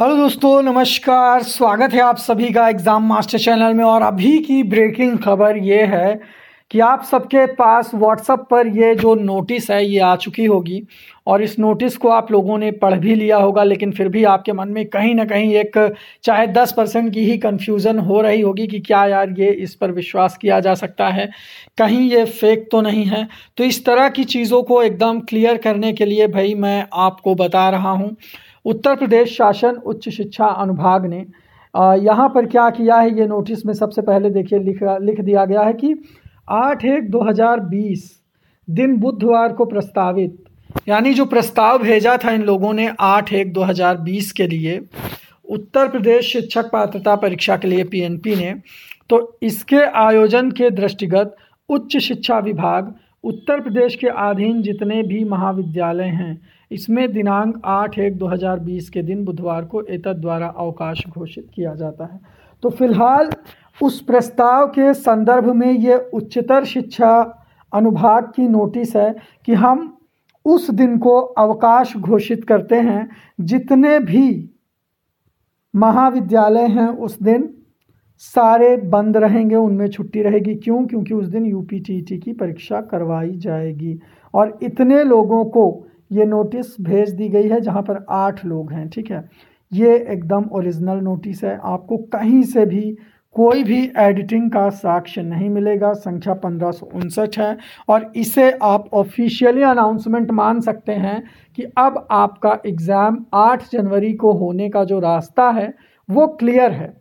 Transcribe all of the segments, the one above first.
hello दोस्तों नमस्कार स्वागत है आप सभी का एग्ज़ाम मास्टर चैनल में और अभी की ब्रेकिंग खबर ये है कि आप सबके पास व्हाट्सअप पर ये जो नोटिस है ये आ चुकी होगी और इस नोटिस को आप लोगों ने पढ़ भी लिया होगा लेकिन फिर भी आपके मन में कहीं ना कहीं एक चाहे दस परसेंट की ही कन्फ्यूज़न हो रही होगी कि क्या यार ये इस पर विश्वास किया जा सकता है कहीं ये फेक तो नहीं है तो इस तरह की चीज़ों को एकदम क्लियर करने के लिए भाई मैं आपको बता रहा हूँ उत्तर प्रदेश शासन उच्च शिक्षा अनुभाग ने यहाँ पर क्या किया है ये नोटिस में सबसे पहले देखिए लिख लिख दिया गया है कि आठ एक दो हज़ार बीस दिन बुधवार को प्रस्तावित यानी जो प्रस्ताव भेजा था इन लोगों ने आठ एक दो हज़ार बीस के लिए उत्तर प्रदेश शिक्षक पात्रता परीक्षा के लिए पीएनपी ने तो इसके आयोजन के दृष्टिगत उच्च शिक्षा विभाग उत्तर प्रदेश के अधीन जितने भी महाविद्यालय हैं इसमें दिनांक आठ एक 2020 के दिन बुधवार को एतद द्वारा अवकाश घोषित किया जाता है तो फिलहाल उस प्रस्ताव के संदर्भ में ये उच्चतर शिक्षा अनुभाग की नोटिस है कि हम उस दिन को अवकाश घोषित करते हैं जितने भी महाविद्यालय हैं उस दिन सारे बंद रहेंगे उनमें छुट्टी रहेगी क्यों क्योंकि उस दिन यू की परीक्षा करवाई जाएगी और इतने लोगों को ये नोटिस भेज दी गई है जहाँ पर आठ लोग हैं ठीक है ये एकदम ओरिजिनल नोटिस है आपको कहीं से भी कोई भी एडिटिंग का साक्ष्य नहीं मिलेगा संख्या पंद्रह है और इसे आप ऑफिशियली अनाउंसमेंट मान सकते हैं कि अब आपका एग्ज़ाम 8 जनवरी को होने का जो रास्ता है वो क्लियर है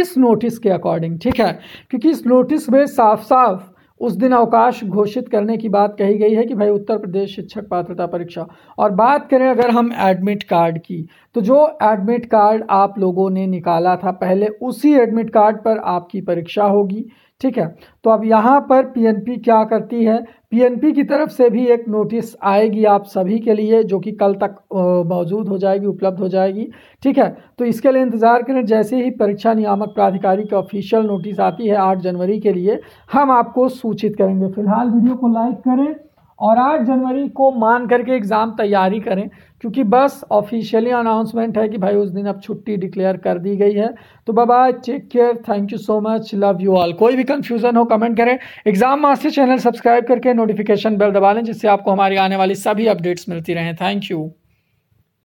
इस नोटिस के अकॉर्डिंग ठीक है क्योंकि इस नोटिस में साफ साफ उस दिन अवकाश घोषित करने की बात कही गई है कि भाई उत्तर प्रदेश शिक्षक पात्रता परीक्षा और बात करें अगर हम एडमिट कार्ड की तो जो एडमिट कार्ड आप लोगों ने निकाला था पहले उसी एडमिट कार्ड पर आपकी परीक्षा होगी ठीक है तो अब यहाँ पर पीएनपी क्या करती है पीएनपी की तरफ से भी एक नोटिस आएगी आप सभी के लिए जो कि कल तक मौजूद हो जाएगी उपलब्ध हो जाएगी ठीक है तो इसके लिए इंतज़ार करें जैसे ही परीक्षा नियामक प्राधिकारी की ऑफिशियल नोटिस आती है आठ जनवरी के लिए हम आपको सूचित करेंगे फिलहाल वीडियो को लाइक करें और आठ जनवरी को मान करके एग्ज़ाम तैयारी करें क्योंकि बस ऑफिशियली अनाउंसमेंट है कि भाई उस दिन अब छुट्टी डिक्लेयर कर दी गई है तो बाबा take care thank you so much love you all कोई भी कंफ्यूजन हो कमेंट करें एग्ज़ाम मास्टर चैनल सब्सक्राइब करके नोटिफिकेशन बेल दबा लें जिससे आपको हमारी आने वाली सभी अपडेट्स मिलती रहें थैंक यू